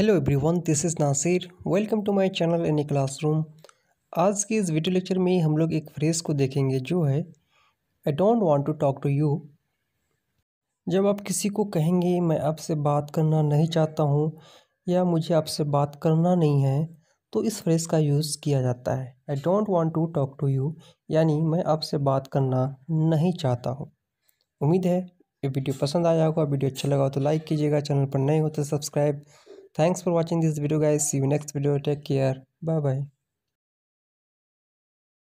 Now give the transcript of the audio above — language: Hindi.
Hello everyone this is Nasir welcome to my channel in a classroom आज के इस वीडियो लेक्चर में हम लोग एक फ्रेज़ को देखेंगे जो है I don't want to talk to you जब आप किसी को कहेंगे मैं आपसे बात करना नहीं चाहता हूँ या मुझे आपसे बात करना नहीं है तो इस फ्रेज़ का यूज़ किया जाता है I don't want to talk to you यानी मैं आपसे बात करना नहीं चाहता हूँ उम्मीद है ये वीडियो पसंद आया होगा वीडियो अच्छा लगा तो लाइक कीजिएगा चैनल पर नए हो तो subscribe Thanks for watching this video guys. See you next video. Take care. Bye bye.